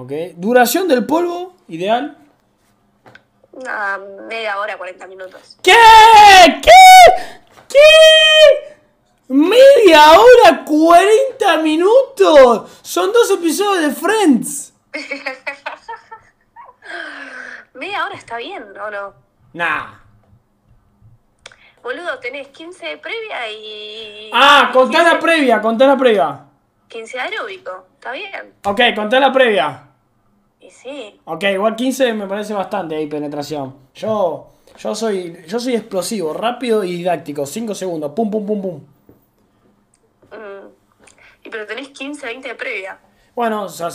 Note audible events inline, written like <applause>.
¿Ok? Duración del polvo, ideal. media hora, 40 minutos. ¿Qué? ¿Qué? ¿Qué? ¿Media hora, 40 minutos? Son dos episodios de Friends. <laughs> media hora está bien, ¿o no? Nah. Boludo, tenés 15 de previa y. Ah, contá la previa, contá la previa. 15 aeróbico, está bien. Ok, contá la previa. Ok, igual 15 me parece bastante ahí penetración. Yo, yo soy, yo soy explosivo, rápido y didáctico. 5 segundos, pum, pum, pum, pum. Mm. Y pero tenés 15, 20 de previa. Bueno, o sea,